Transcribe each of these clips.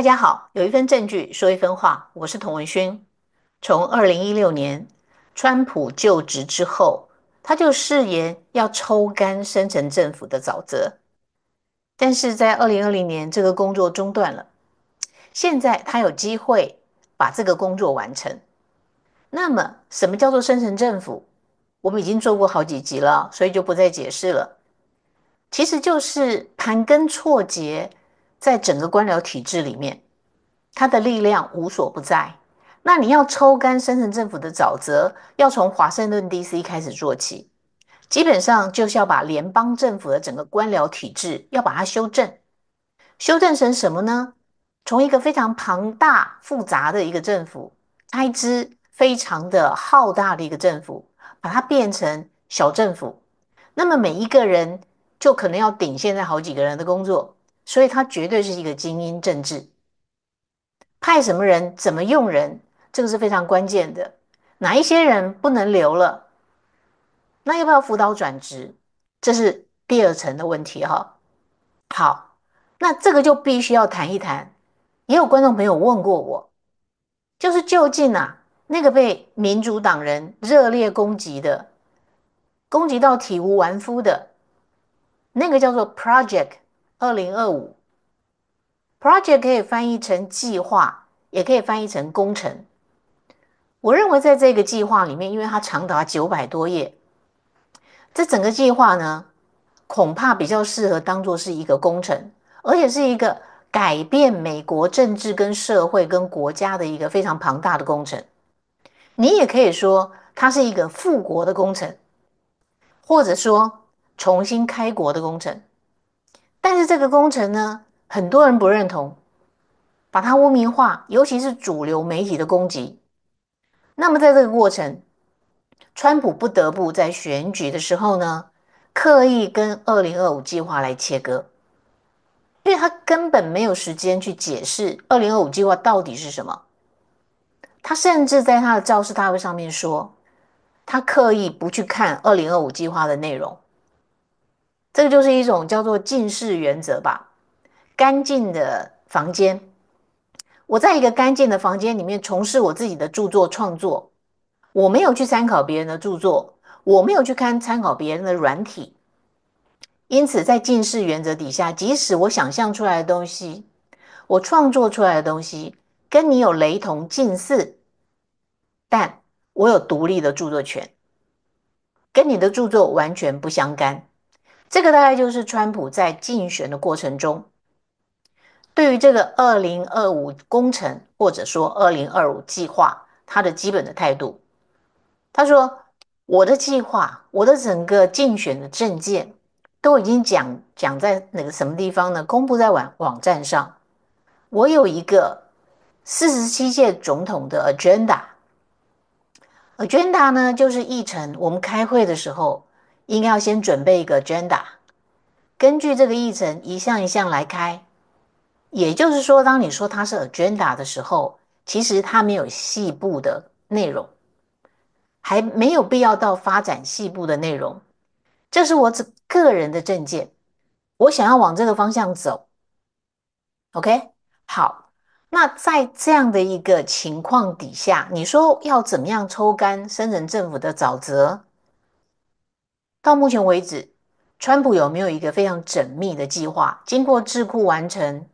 大家好，有一份证据说一分话。我是童文勋。从二零一六年川普就职之后，他就誓言要抽干深层政府的沼泽，但是在二零二零年这个工作中断了。现在他有机会把这个工作完成。那么，什么叫做深层政府？我们已经做过好几集了，所以就不再解释了。其实就是盘根错节。在整个官僚体制里面，他的力量无所不在。那你要抽干深层政府的沼泽，要从华盛顿 D.C. 开始做起，基本上就是要把联邦政府的整个官僚体制要把它修正，修正成什么呢？从一个非常庞大、复杂的一个政府，开支非常的浩大的一个政府，把它变成小政府。那么每一个人就可能要顶现在好几个人的工作。所以它绝对是一个精英政治，派什么人、怎么用人，这个是非常关键的。哪一些人不能留了？那要不要辅导转职？这是第二层的问题哈。好，那这个就必须要谈一谈。也有观众朋友问过我，就是就近啊，那个被民主党人热烈攻击的、攻击到体无完肤的，那个叫做 Project。二零二五，project 可以翻译成计划，也可以翻译成工程。我认为在这个计划里面，因为它长达九百多页，这整个计划呢，恐怕比较适合当做是一个工程，而且是一个改变美国政治跟社会跟国家的一个非常庞大的工程。你也可以说，它是一个复国的工程，或者说重新开国的工程。但是这个工程呢，很多人不认同，把它污名化，尤其是主流媒体的攻击。那么在这个过程，川普不得不在选举的时候呢，刻意跟《二零二五计划》来切割，因为他根本没有时间去解释《二零二五计划》到底是什么。他甚至在他的造势大会上面说，他刻意不去看《二零二五计划》的内容。这个就是一种叫做近似原则吧。干净的房间，我在一个干净的房间里面从事我自己的著作创作。我没有去参考别人的著作，我没有去看参考别人的软体。因此，在近视原则底下，即使我想象出来的东西，我创作出来的东西跟你有雷同近似，但我有独立的著作权，跟你的著作完全不相干。这个大概就是川普在竞选的过程中，对于这个二零二五工程或者说二零二五计划，他的基本的态度。他说：“我的计划，我的整个竞选的证件，都已经讲讲在那个什么地方呢？公布在网网站上。我有一个四十七届总统的 agenda，agenda 呢就是议程。我们开会的时候。”应该要先准备一个 agenda，根据这个议程一项一项来开。也就是说，当你说它是 agenda 的时候，其实它没有细部的内容，还没有必要到发展细部的内容。这是我个人的证件，我想要往这个方向走。OK，好。那在这样的一个情况底下，你说要怎么样抽干生人政府的沼泽？到目前为止，川普有没有一个非常缜密的计划？经过智库完成，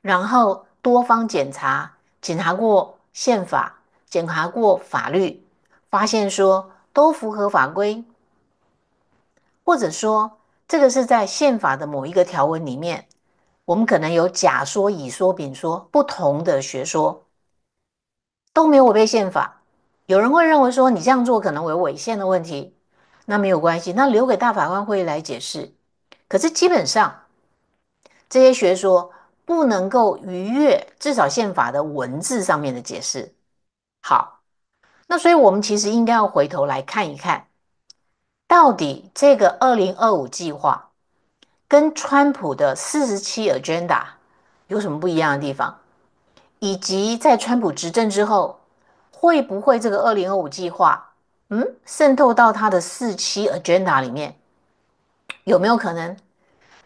然后多方检查，检查过宪法，检查过法律，发现说都符合法规，或者说这个是在宪法的某一个条文里面，我们可能有甲说、乙说、丙说不同的学说，都没有违背宪法。有人会认为说，你这样做可能有违宪的问题。那没有关系，那留给大法官会议来解释。可是基本上，这些学说不能够逾越至少宪法的文字上面的解释。好，那所以我们其实应该要回头来看一看，到底这个二零二五计划跟川普的四十七 agenda 有什么不一样的地方，以及在川普执政之后，会不会这个二零二五计划？嗯，渗透到他的四期 agenda 里面，有没有可能？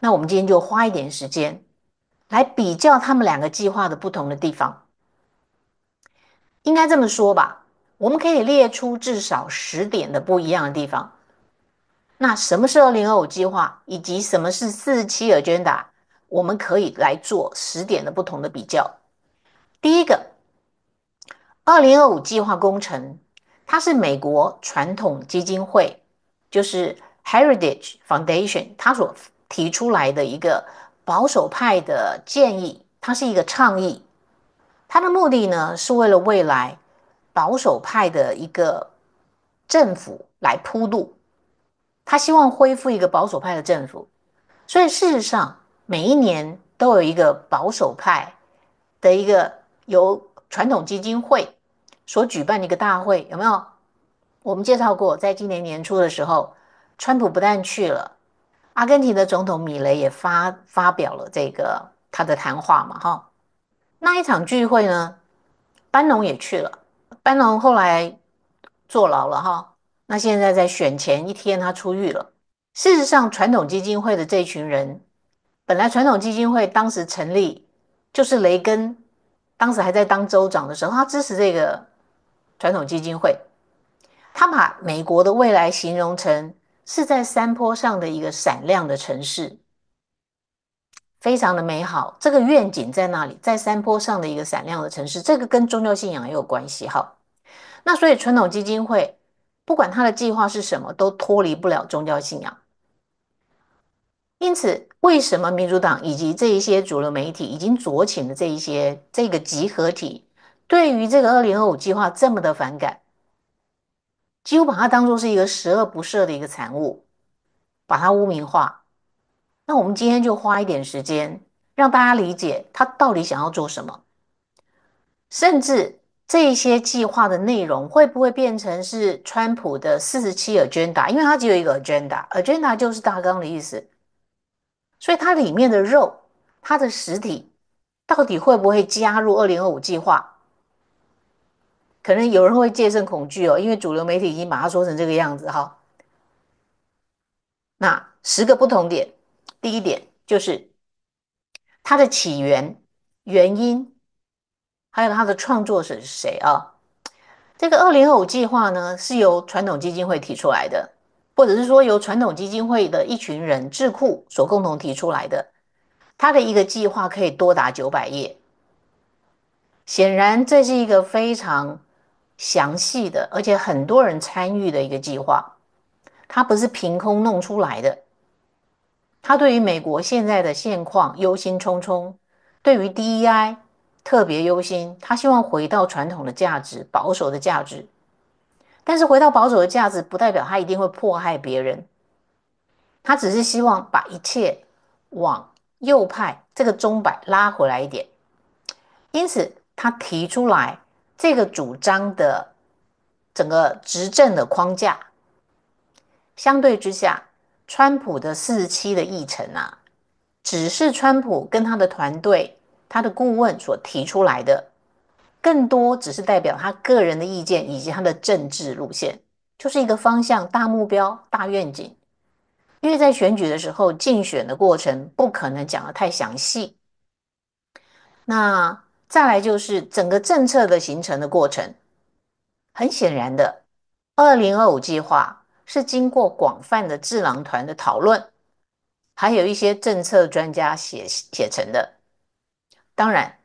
那我们今天就花一点时间来比较他们两个计划的不同的地方。应该这么说吧，我们可以列出至少十点的不一样的地方。那什么是二零二五计划，以及什么是四期 agenda？我们可以来做十点的不同的比较。第一个，二零二五计划工程。它是美国传统基金会，就是 Heritage Foundation，它所提出来的一个保守派的建议，它是一个倡议。它的目的呢，是为了未来保守派的一个政府来铺路，他希望恢复一个保守派的政府。所以事实上，每一年都有一个保守派的一个由传统基金会。所举办的一个大会有没有？我们介绍过，在今年年初的时候，川普不但去了，阿根廷的总统米雷也发发表了这个他的谈话嘛，哈。那一场聚会呢，班农也去了，班农后来坐牢了，哈。那现在在选前一天，他出狱了。事实上传统基金会的这群人，本来传统基金会当时成立就是雷根当时还在当州长的时候，他支持这个。传统基金会，他把美国的未来形容成是在山坡上的一个闪亮的城市，非常的美好。这个愿景在那里？在山坡上的一个闪亮的城市，这个跟宗教信仰也有关系。哈，那所以传统基金会不管他的计划是什么，都脱离不了宗教信仰。因此，为什么民主党以及这一些主流媒体已经酌情的这一些这个集合体？对于这个“二零二五计划”这么的反感，几乎把它当做是一个十恶不赦的一个产物，把它污名化。那我们今天就花一点时间，让大家理解他到底想要做什么。甚至这些计划的内容会不会变成是川普的四十七个 agenda？因为它只有一个 agenda，agenda 就是大纲的意思。所以它里面的肉，它的实体到底会不会加入“二零二五计划”？可能有人会借生恐惧哦，因为主流媒体已经把它说成这个样子哈。那十个不同点，第一点就是它的起源、原因，还有它的创作者是谁啊？这个二零五计划呢，是由传统基金会提出来的，或者是说由传统基金会的一群人、智库所共同提出来的。它的一个计划可以多达九百页，显然这是一个非常。详细的，而且很多人参与的一个计划，它不是凭空弄出来的。他对于美国现在的现况忧心忡忡，对于 DEI 特别忧心。他希望回到传统的价值，保守的价值。但是回到保守的价值，不代表他一定会迫害别人。他只是希望把一切往右派这个钟摆拉回来一点。因此，他提出来。这个主张的整个执政的框架，相对之下，川普的四十七的议程啊，只是川普跟他的团队、他的顾问所提出来的，更多只是代表他个人的意见以及他的政治路线，就是一个方向、大目标、大愿景。因为在选举的时候，竞选的过程不可能讲的太详细。那。再来就是整个政策的形成的过程，很显然的，二零二五计划是经过广泛的智囊团的讨论，还有一些政策专家写写成的。当然，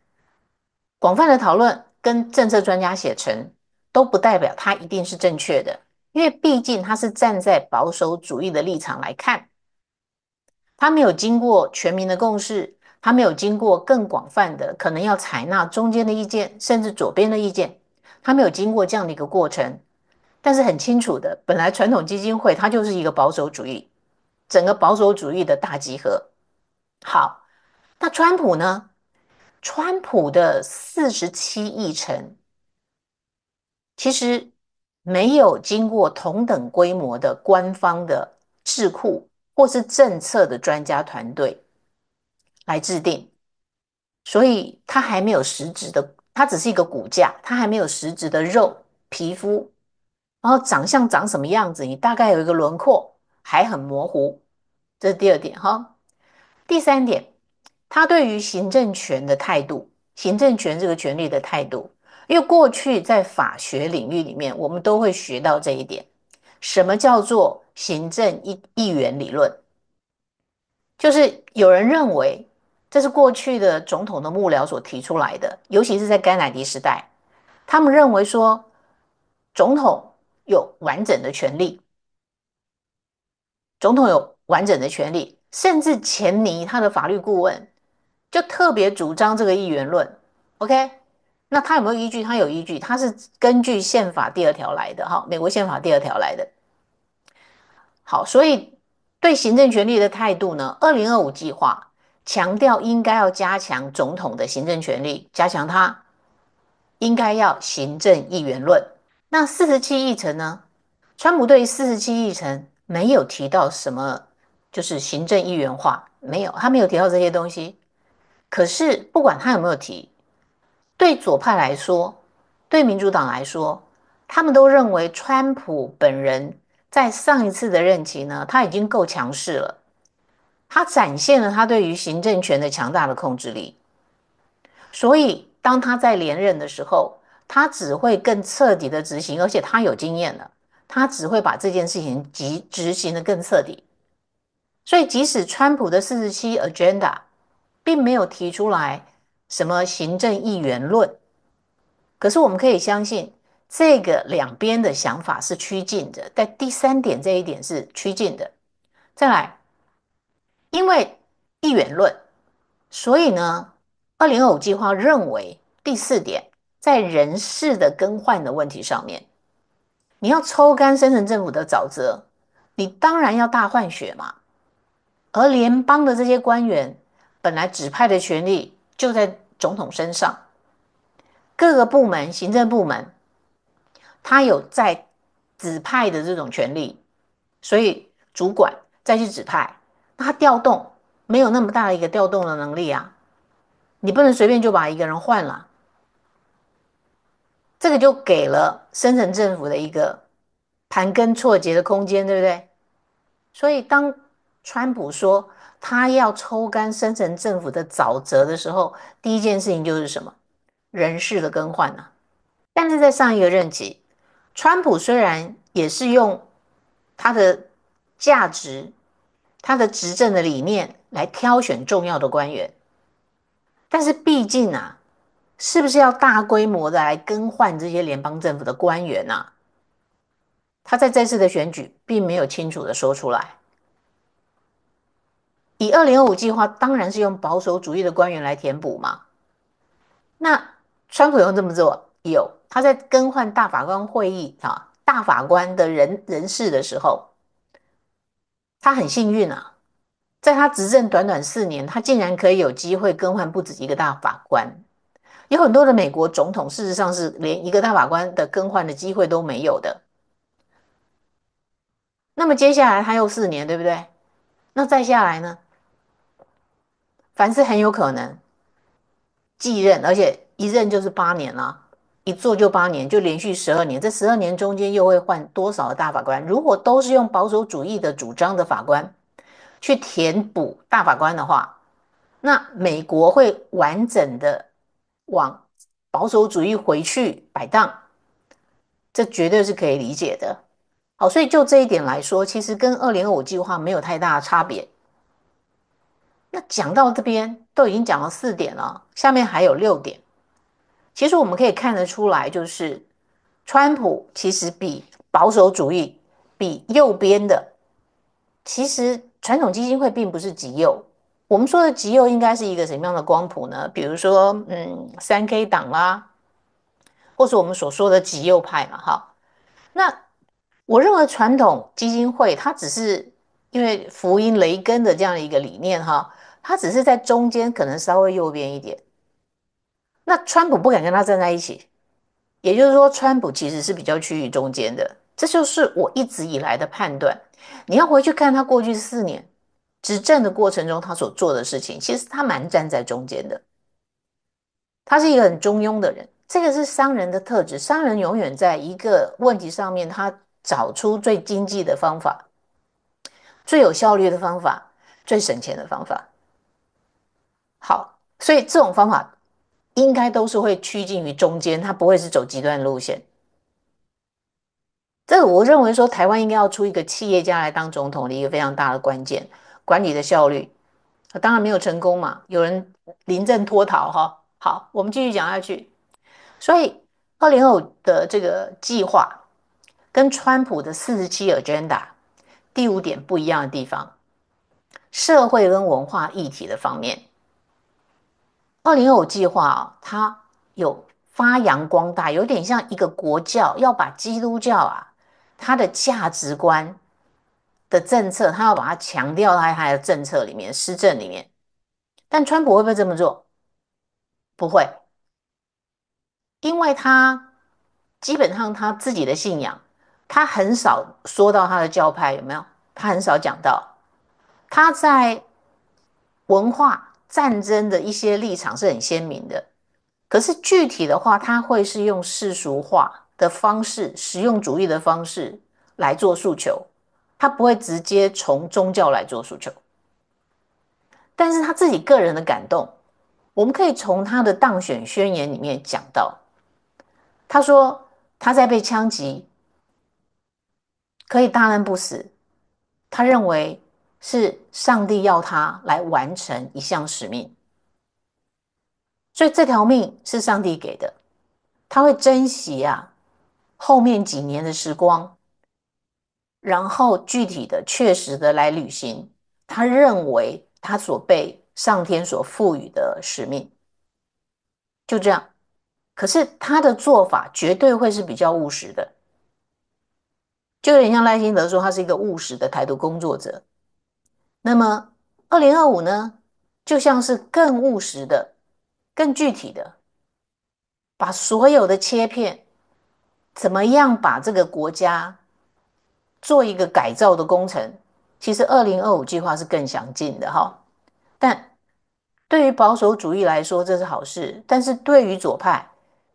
广泛的讨论跟政策专家写成都不代表它一定是正确的，因为毕竟它是站在保守主义的立场来看，它没有经过全民的共识。他没有经过更广泛的，可能要采纳中间的意见，甚至左边的意见。他没有经过这样的一个过程，但是很清楚的，本来传统基金会它就是一个保守主义，整个保守主义的大集合。好，那川普呢？川普的四十七议程，其实没有经过同等规模的官方的智库或是政策的专家团队。来制定，所以它还没有实质的，它只是一个骨架，它还没有实质的肉、皮肤，然后长相长什么样子，你大概有一个轮廓，还很模糊。这是第二点哈。第三点，他对于行政权的态度，行政权这个权利的态度，因为过去在法学领域里面，我们都会学到这一点，什么叫做行政议议员理论，就是有人认为。这是过去的总统的幕僚所提出来的，尤其是在甘乃迪时代，他们认为说总统有完整的权利，总统有完整的权利，甚至前尼他的法律顾问就特别主张这个议员论。OK，那他有没有依据？他有依据，他是根据宪法第二条来的。哈，美国宪法第二条来的。好，所以对行政权力的态度呢？二零二五计划。强调应该要加强总统的行政权力，加强他应该要行政议员论。那四十七议程呢？川普对四十七议程没有提到什么，就是行政议员化没有，他没有提到这些东西。可是不管他有没有提，对左派来说，对民主党来说，他们都认为川普本人在上一次的任期呢，他已经够强势了。他展现了他对于行政权的强大的控制力，所以当他在连任的时候，他只会更彻底的执行，而且他有经验了，他只会把这件事情执执行的更彻底。所以，即使川普的四十七 agenda 并没有提出来什么行政议员论，可是我们可以相信这个两边的想法是趋近的。但第三点，这一点是趋近的。再来。因为一元论，所以呢，二零二五计划认为第四点，在人事的更换的问题上面，你要抽干深层政府的沼泽，你当然要大换血嘛。而联邦的这些官员，本来指派的权利就在总统身上，各个部门、行政部门，他有在指派的这种权利，所以主管再去指派。他调动没有那么大的一个调动的能力啊，你不能随便就把一个人换了，这个就给了深层政府的一个盘根错节的空间，对不对？所以当川普说他要抽干深层政府的沼泽的时候，第一件事情就是什么？人事的更换呢？但是在上一个任期，川普虽然也是用他的价值。他的执政的理念来挑选重要的官员，但是毕竟啊，是不是要大规模的来更换这些联邦政府的官员呢？他在这次的选举并没有清楚的说出来。以二零二五计划，当然是用保守主义的官员来填补嘛。那川普有这么做？有他在更换大法官会议啊，大法官的人人事的时候。他很幸运啊，在他执政短短四年，他竟然可以有机会更换不止一个大法官。有很多的美国总统，事实上是连一个大法官的更换的机会都没有的。那么接下来他又四年，对不对？那再下来呢？凡是很有可能继任，而且一任就是八年了。一做就八年，就连续十二年。这十二年中间又会换多少的大法官？如果都是用保守主义的主张的法官去填补大法官的话，那美国会完整的往保守主义回去摆荡，这绝对是可以理解的。好，所以就这一点来说，其实跟二零二五计划没有太大的差别。那讲到这边都已经讲了四点了，下面还有六点。其实我们可以看得出来，就是川普其实比保守主义、比右边的，其实传统基金会并不是极右。我们说的极右应该是一个什么样的光谱呢？比如说，嗯，三 K 党啦，或是我们所说的极右派嘛，哈。那我认为传统基金会它只是因为福音雷根的这样的一个理念，哈，它只是在中间，可能稍微右边一点。那川普不敢跟他站在一起，也就是说，川普其实是比较趋于中间的。这就是我一直以来的判断。你要回去看他过去四年执政的过程中，他所做的事情，其实他蛮站在中间的。他是一个很中庸的人，这个是商人的特质。商人永远在一个问题上面，他找出最经济的方法、最有效率的方法、最省钱的方法。好，所以这种方法。应该都是会趋近于中间，它不会是走极端路线。这个我认为说，台湾应该要出一个企业家来当总统的一个非常大的关键，管理的效率，当然没有成功嘛，有人临阵脱逃哈。好，我们继续讲下去。所以，二零二的这个计划跟川普的四十七个 agenda 第五点不一样的地方，社会跟文化议题的方面。二零匹克计划啊，它有发扬光大，有点像一个国教，要把基督教啊，它的价值观的政策，他要把它强调在他的政策里面、施政里面。但川普会不会这么做？不会，因为他基本上他自己的信仰，他很少说到他的教派有没有？他很少讲到他在文化。战争的一些立场是很鲜明的，可是具体的话，他会是用世俗化的方式、实用主义的方式来做诉求，他不会直接从宗教来做诉求。但是他自己个人的感动，我们可以从他的当选宣言里面讲到，他说他在被枪击可以大难不死，他认为。是上帝要他来完成一项使命，所以这条命是上帝给的，他会珍惜啊后面几年的时光，然后具体的、确实的来履行他认为他所被上天所赋予的使命。就这样，可是他的做法绝对会是比较务实的，就有点像赖清德说他是一个务实的台独工作者。那么，二零二五呢，就像是更务实的、更具体的，把所有的切片，怎么样把这个国家做一个改造的工程？其实二零二五计划是更详尽的哈，但对于保守主义来说这是好事，但是对于左派、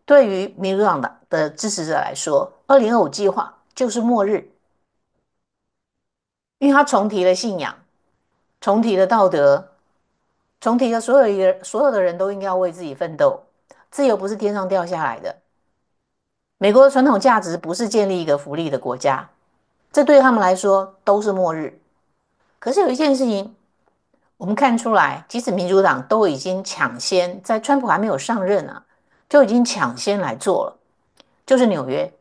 对于民主党的的支持者来说，二零二五计划就是末日，因为他重提了信仰。重提了道德，重提了所有个，所有的人都应该要为自己奋斗。自由不是天上掉下来的。美国的传统价值不是建立一个福利的国家，这对他们来说都是末日。可是有一件事情，我们看出来，即使民主党都已经抢先，在川普还没有上任啊，就已经抢先来做了，就是纽约。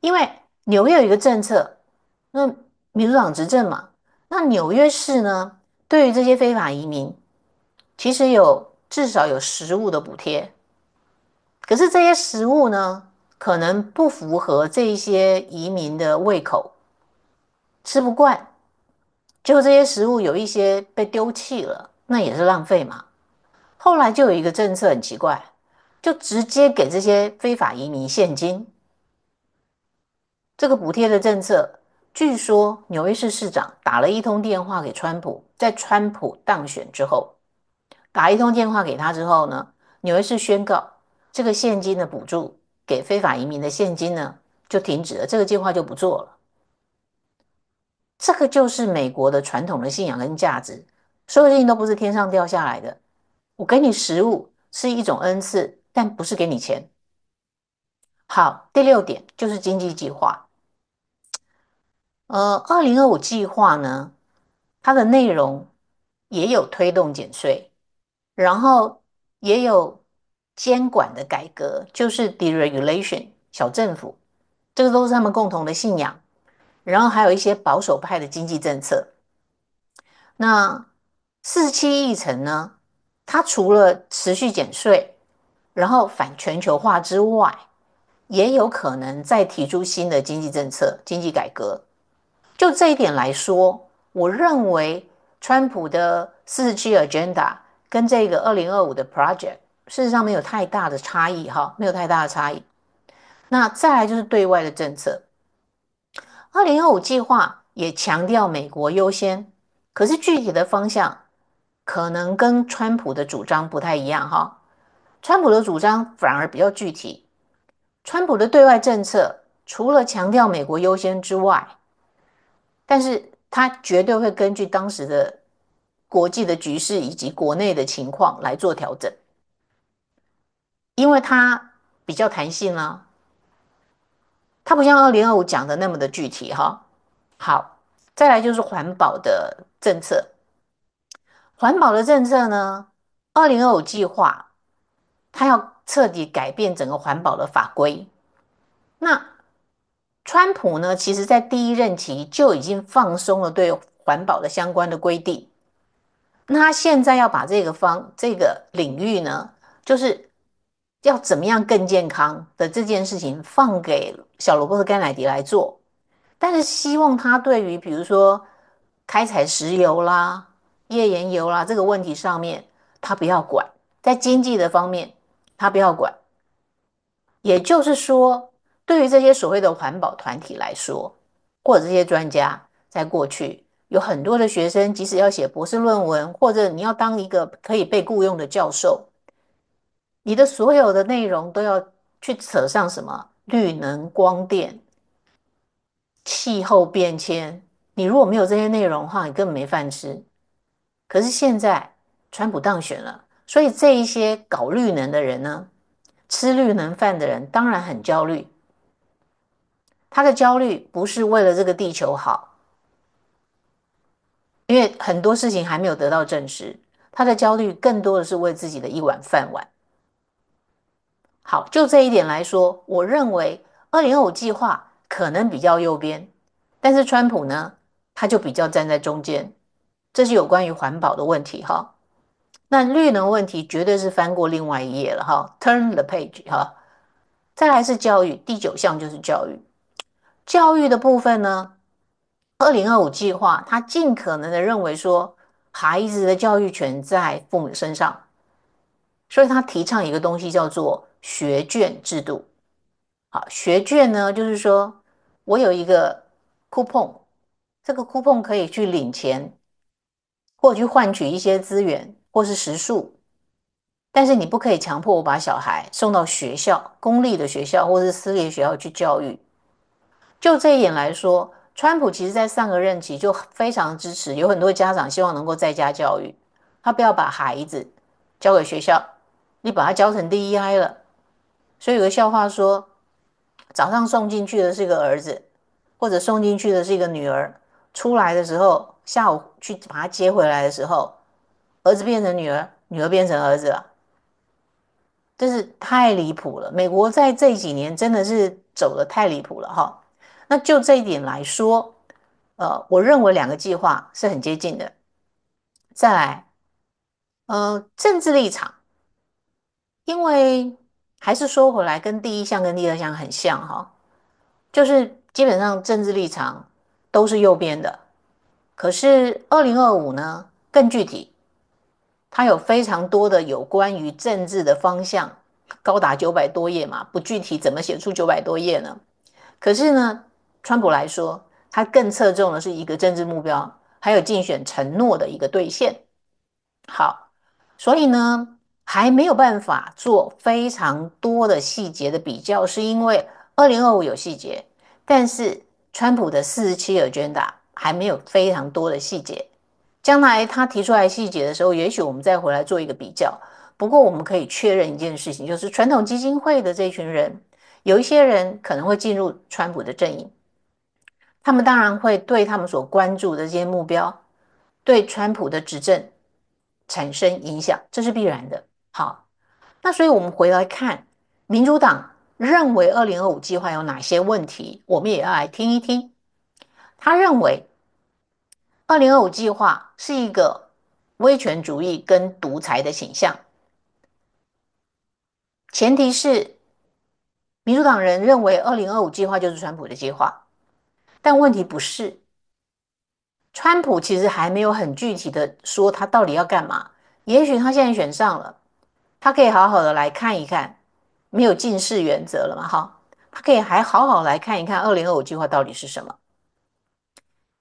因为纽约有一个政策，那民主党执政嘛。那纽约市呢？对于这些非法移民，其实有至少有食物的补贴，可是这些食物呢，可能不符合这些移民的胃口，吃不惯，就这些食物有一些被丢弃了，那也是浪费嘛。后来就有一个政策很奇怪，就直接给这些非法移民现金，这个补贴的政策。据说纽约市市长打了一通电话给川普，在川普当选之后，打一通电话给他之后呢，纽约市宣告这个现金的补助给非法移民的现金呢就停止了，这个计划就不做了。这个就是美国的传统的信仰跟价值，所有事情都不是天上掉下来的。我给你食物是一种恩赐，但不是给你钱。好，第六点就是经济计划。呃，二零二五计划呢，它的内容也有推动减税，然后也有监管的改革，就是 deregulation 小政府，这个都是他们共同的信仰。然后还有一些保守派的经济政策。那四十七议程呢，它除了持续减税，然后反全球化之外，也有可能再提出新的经济政策、经济改革。就这一点来说，我认为川普的47 Agenda 跟这个2025的 Project 事实上没有太大的差异，哈，没有太大的差异。那再来就是对外的政策，2025计划也强调美国优先，可是具体的方向可能跟川普的主张不太一样，哈。川普的主张反而比较具体。川普的对外政策除了强调美国优先之外，但是它绝对会根据当时的国际的局势以及国内的情况来做调整，因为它比较弹性啊。它不像二零二五讲的那么的具体哈。好，再来就是环保的政策，环保的政策呢，二零二五计划，它要彻底改变整个环保的法规，那。川普呢，其实在第一任期就已经放松了对环保的相关的规定。那他现在要把这个方这个领域呢，就是要怎么样更健康的这件事情放给小罗伯特甘乃迪来做，但是希望他对于比如说开采石油啦、页岩油啦这个问题上面，他不要管，在经济的方面他不要管，也就是说。对于这些所谓的环保团体来说，或者这些专家，在过去有很多的学生，即使要写博士论文，或者你要当一个可以被雇佣的教授，你的所有的内容都要去扯上什么绿能、光电、气候变迁。你如果没有这些内容的话，你根本没饭吃。可是现在川普当选了，所以这一些搞绿能的人呢，吃绿能饭的人当然很焦虑。他的焦虑不是为了这个地球好，因为很多事情还没有得到证实。他的焦虑更多的是为自己的一碗饭碗。好，就这一点来说，我认为二零五计划可能比较右边，但是川普呢，他就比较站在中间。这是有关于环保的问题哈。那绿能问题绝对是翻过另外一页了哈，turn the page 哈。再来是教育，第九项就是教育。教育的部分呢，二零二五计划，他尽可能的认为说，孩子的教育权在父母身上，所以他提倡一个东西叫做学券制度。好，学券呢，就是说我有一个 coupon，这个 coupon 可以去领钱，或去换取一些资源，或是食宿。但是你不可以强迫我把小孩送到学校，公立的学校或是私立学校去教育。就这一点来说，川普其实在上个任期就非常支持，有很多家长希望能够在家教育，他不要把孩子交给学校，你把他教成 D E I 了。所以有个笑话说，早上送进去的是个儿子，或者送进去的是一个女儿，出来的时候下午去把他接回来的时候，儿子变成女儿，女儿变成儿子了，真是太离谱了。美国在这几年真的是走的太离谱了哈。那就这一点来说，呃，我认为两个计划是很接近的。再来，呃，政治立场，因为还是说回来，跟第一项跟第二项很像哈，就是基本上政治立场都是右边的。可是二零二五呢更具体，它有非常多的有关于政治的方向，高达九百多页嘛，不具体怎么写出九百多页呢？可是呢？川普来说，他更侧重的是一个政治目标，还有竞选承诺的一个兑现。好，所以呢，还没有办法做非常多的细节的比较，是因为二零二五有细节，但是川普的四十七个 agenda 还没有非常多的细节。将来他提出来细节的时候，也许我们再回来做一个比较。不过我们可以确认一件事情，就是传统基金会的这群人，有一些人可能会进入川普的阵营。他们当然会对他们所关注的这些目标，对川普的执政产生影响，这是必然的。好，那所以我们回来看，民主党认为二零二五计划有哪些问题，我们也要来听一听。他认为二零二五计划是一个威权主义跟独裁的形象。前提是民主党人认为二零二五计划就是川普的计划。但问题不是，川普其实还没有很具体的说他到底要干嘛。也许他现在选上了，他可以好好的来看一看，没有近视原则了嘛？哈，他可以还好好来看一看《二零二五计划》到底是什么。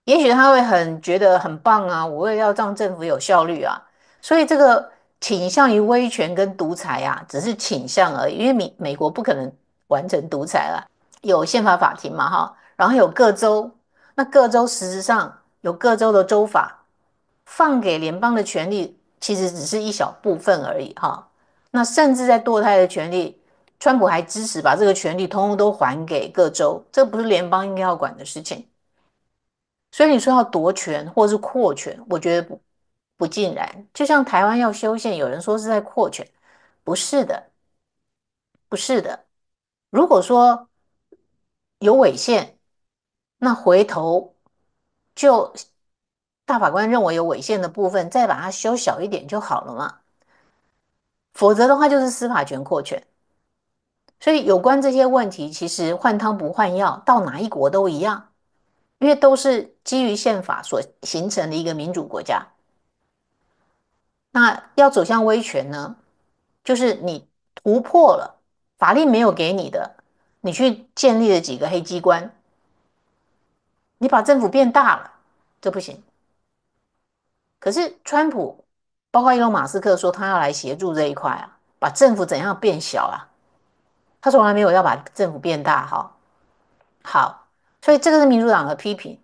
也许他会很觉得很棒啊！我也要让政府有效率啊。所以这个倾向于威权跟独裁啊，只是倾向而已。因为美美国不可能完成独裁了，有宪法法庭嘛？哈。然后有各州，那各州实质上有各州的州法，放给联邦的权力其实只是一小部分而已哈。那甚至在堕胎的权利，川普还支持把这个权利通通都还给各州，这不是联邦应该要管的事情。所以你说要夺权或是扩权，我觉得不不尽然。就像台湾要修宪，有人说是在扩权，不是的，不是的。如果说有违宪，那回头就大法官认为有违宪的部分，再把它修小一点就好了嘛。否则的话就是司法权扩权。所以有关这些问题，其实换汤不换药，到哪一国都一样，因为都是基于宪法所形成的一个民主国家。那要走向威权呢，就是你突破了法律没有给你的，你去建立了几个黑机关。你把政府变大了，这不行。可是川普，包括伊隆马斯克说他要来协助这一块啊，把政府怎样变小啊？他从来没有要把政府变大哈。好，所以这个是民主党的批评，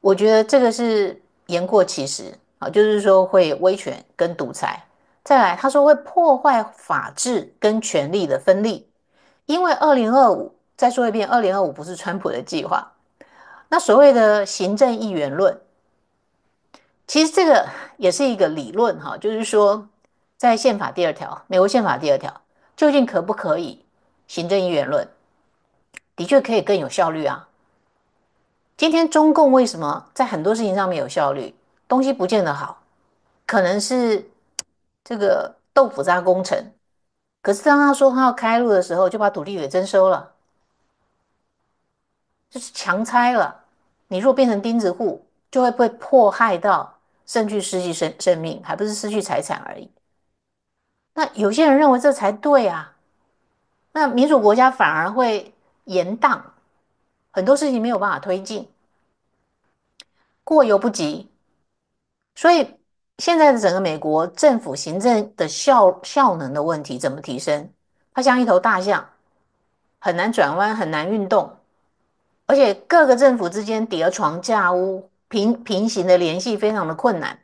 我觉得这个是言过其实啊，就是说会威权跟独裁。再来，他说会破坏法治跟权力的分立，因为二零二五，再说一遍，二零二五不是川普的计划。那所谓的行政议员论，其实这个也是一个理论哈，就是说，在宪法第二条，美国宪法第二条，究竟可不可以行政议员论？的确可以更有效率啊。今天中共为什么在很多事情上面有效率？东西不见得好，可能是这个豆腐渣工程。可是当他说他要开路的时候，就把土地给征收了，就是强拆了。你若变成钉子户，就会被迫害到甚至失去生生命，还不是失去财产而已。那有些人认为这才对啊。那民主国家反而会延宕，很多事情没有办法推进，过犹不及。所以现在的整个美国政府行政的效效能的问题怎么提升？它像一头大象，很难转弯，很难运动。而且各个政府之间叠床架屋、平平行的联系非常的困难，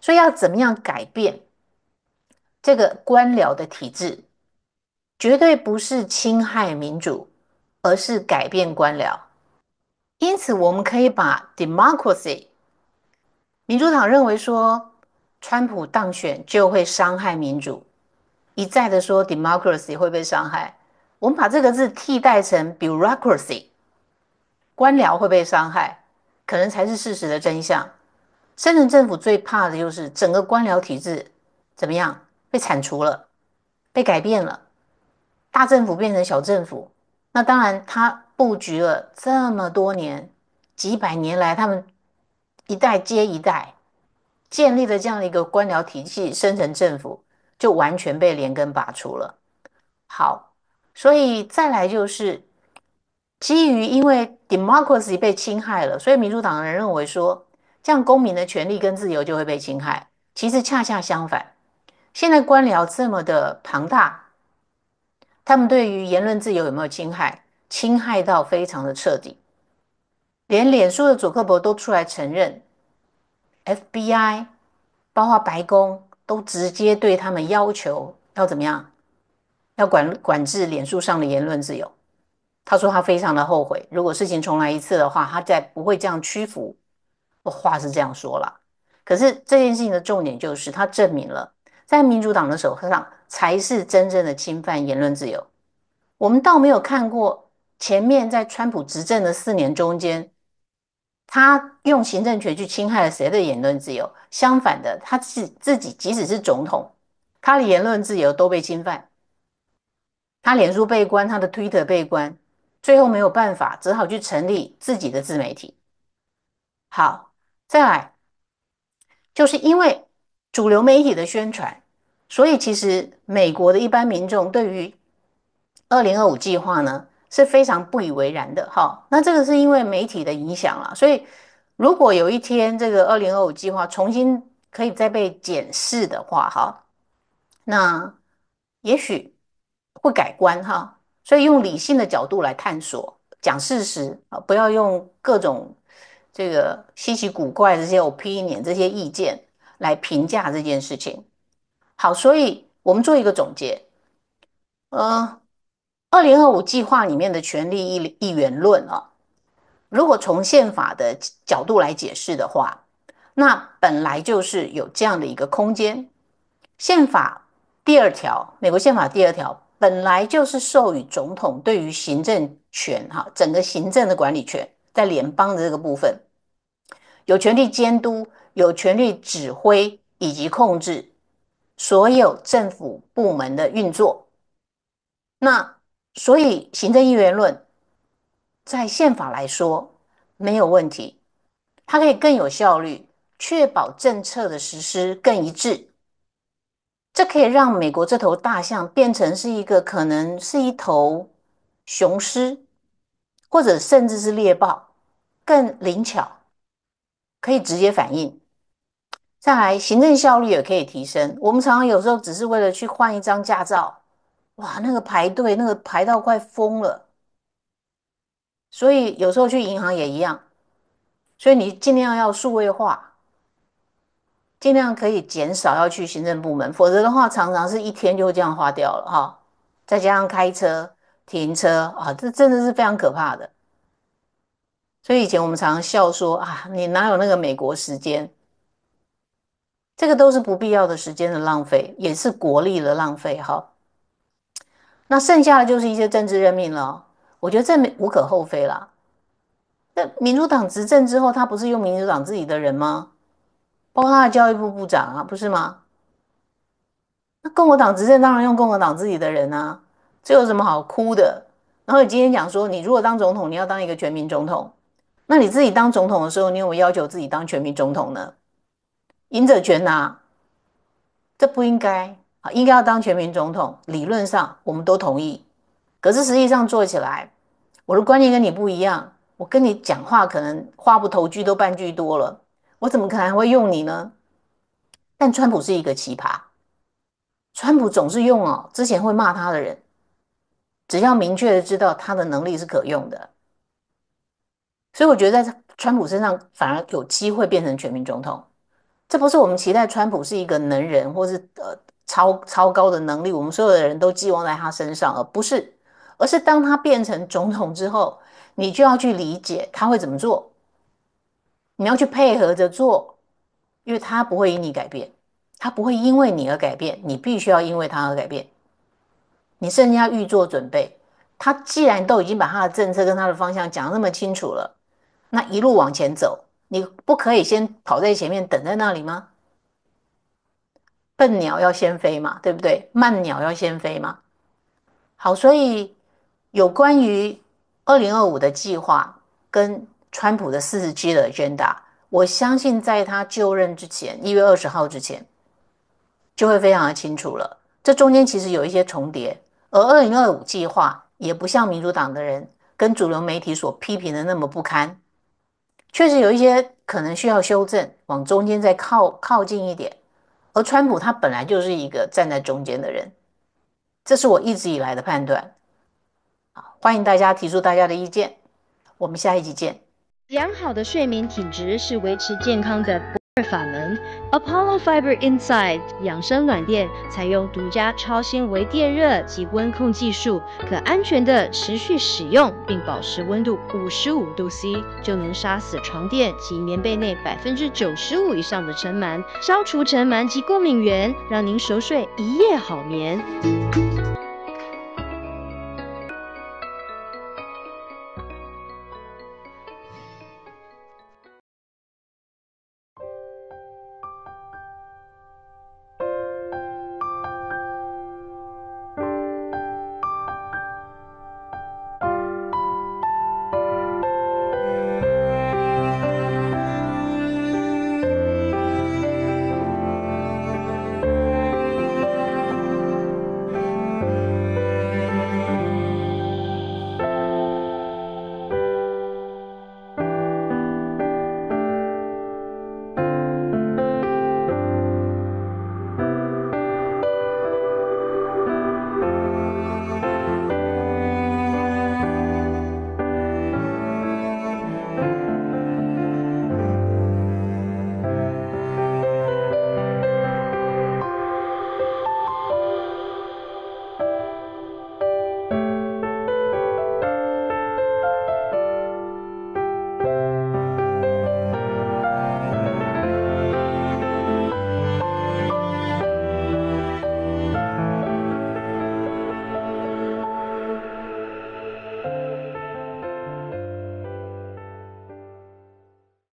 所以要怎么样改变这个官僚的体制，绝对不是侵害民主，而是改变官僚。因此，我们可以把 democracy 民主党认为说，川普当选就会伤害民主，一再的说 democracy 会被伤害。我们把这个字替代成 bureaucracy。官僚会被伤害，可能才是事实的真相。深圳政府最怕的就是整个官僚体制怎么样被铲除了、被改变了，大政府变成小政府。那当然，他布局了这么多年、几百年来，他们一代接一代建立的这样的一个官僚体系，深圳政府就完全被连根拔除了。好，所以再来就是。基于因为 democracy 被侵害了，所以民主党人认为说，这样公民的权利跟自由就会被侵害。其实恰恰相反，现在官僚这么的庞大，他们对于言论自由有没有侵害？侵害到非常的彻底，连脸书的佐科伯都出来承认，FBI 包括白宫都直接对他们要求要怎么样，要管管制脸书上的言论自由。他说他非常的后悔，如果事情重来一次的话，他再不会这样屈服。话是这样说了，可是这件事情的重点就是他证明了，在民主党的手上才是真正的侵犯言论自由。我们倒没有看过前面在川普执政的四年中间，他用行政权去侵害了谁的言论自由？相反的，他自自己即使是总统，他的言论自由都被侵犯，他脸书被关，他的推特被关。最后没有办法，只好去成立自己的自媒体。好，再来，就是因为主流媒体的宣传，所以其实美国的一般民众对于二零二五计划呢是非常不以为然的。哈，那这个是因为媒体的影响了。所以如果有一天这个二零二五计划重新可以再被检视的话，哈，那也许会改观哈。所以用理性的角度来探索，讲事实啊，不要用各种这个稀奇古怪、这些 opinion 这些意见来评价这件事情。好，所以我们做一个总结。呃，二零二五计划里面的权力一一元论啊，如果从宪法的角度来解释的话，那本来就是有这样的一个空间。宪法第二条，美国宪法第二条。本来就是授予总统对于行政权，哈，整个行政的管理权，在联邦的这个部分，有权利监督，有权利指挥以及控制所有政府部门的运作。那所以行政议员论在宪法来说没有问题，它可以更有效率，确保政策的实施更一致。这可以让美国这头大象变成是一个可能是一头雄狮，或者甚至是猎豹，更灵巧，可以直接反应。再来，行政效率也可以提升。我们常常有时候只是为了去换一张驾照，哇，那个排队，那个排到快疯了。所以有时候去银行也一样。所以你尽量要数位化。尽量可以减少要去行政部门，否则的话，常常是一天就这样花掉了哈。再加上开车、停车啊，这真的是非常可怕的。所以以前我们常常笑说啊，你哪有那个美国时间？这个都是不必要的时间的浪费，也是国力的浪费哈。那剩下的就是一些政治任命了，我觉得这无可厚非啦。那民主党执政之后，他不是用民主党自己的人吗？哇，教育部部长啊，不是吗？那共和党执政当然用共和党自己的人呐，这有什么好哭的？然后你今天讲说，你如果当总统，你要当一个全民总统，那你自己当总统的时候，你有要求自己当全民总统呢？赢者全拿，这不应该啊！应该要当全民总统，理论上我们都同意，可是实际上做起来，我的观念跟你不一样，我跟你讲话可能话不投机都半句多了。我怎么可能还会用你呢？但川普是一个奇葩，川普总是用哦之前会骂他的人，只要明确的知道他的能力是可用的，所以我觉得在川普身上反而有机会变成全民总统。这不是我们期待川普是一个能人，或是呃超超高的能力，我们所有的人都寄望在他身上，而不是而是当他变成总统之后，你就要去理解他会怎么做。你要去配合着做，因为他不会因你改变，他不会因为你而改变，你必须要因为他而改变。你甚至要预做准备。他既然都已经把他的政策跟他的方向讲的那么清楚了，那一路往前走，你不可以先跑在前面等在那里吗？笨鸟要先飞嘛，对不对？慢鸟要先飞嘛。好，所以有关于二零二五的计划跟。川普的4十 g 的 agenda，我相信在他就任之前，一月二十号之前，就会非常的清楚了。这中间其实有一些重叠，而2025计划也不像民主党的人跟主流媒体所批评的那么不堪，确实有一些可能需要修正，往中间再靠靠近一点。而川普他本来就是一个站在中间的人，这是我一直以来的判断。啊，欢迎大家提出大家的意见，我们下一集见。良好的睡眠体质是维持健康的不二法门。Apollo Fiber Inside 养生暖垫采用独家超纤维电热及温控技术，可安全的持续使用，并保持温度五十五度 C，就能杀死床垫及棉被内百分之九十五以上的尘螨，消除尘螨及过敏源，让您熟睡一夜好眠。